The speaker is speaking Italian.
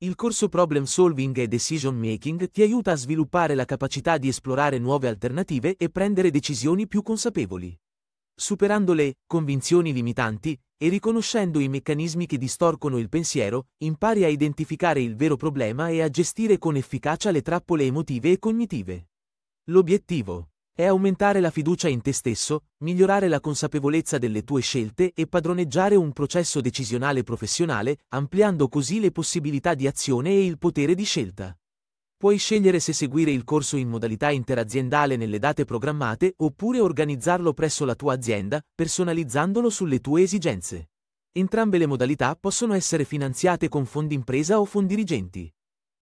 Il corso Problem Solving e Decision Making ti aiuta a sviluppare la capacità di esplorare nuove alternative e prendere decisioni più consapevoli. Superando le convinzioni limitanti e riconoscendo i meccanismi che distorcono il pensiero, impari a identificare il vero problema e a gestire con efficacia le trappole emotive e cognitive. L'obiettivo è aumentare la fiducia in te stesso, migliorare la consapevolezza delle tue scelte e padroneggiare un processo decisionale professionale, ampliando così le possibilità di azione e il potere di scelta. Puoi scegliere se seguire il corso in modalità interaziendale nelle date programmate oppure organizzarlo presso la tua azienda, personalizzandolo sulle tue esigenze. Entrambe le modalità possono essere finanziate con fondi impresa o fondi dirigenti.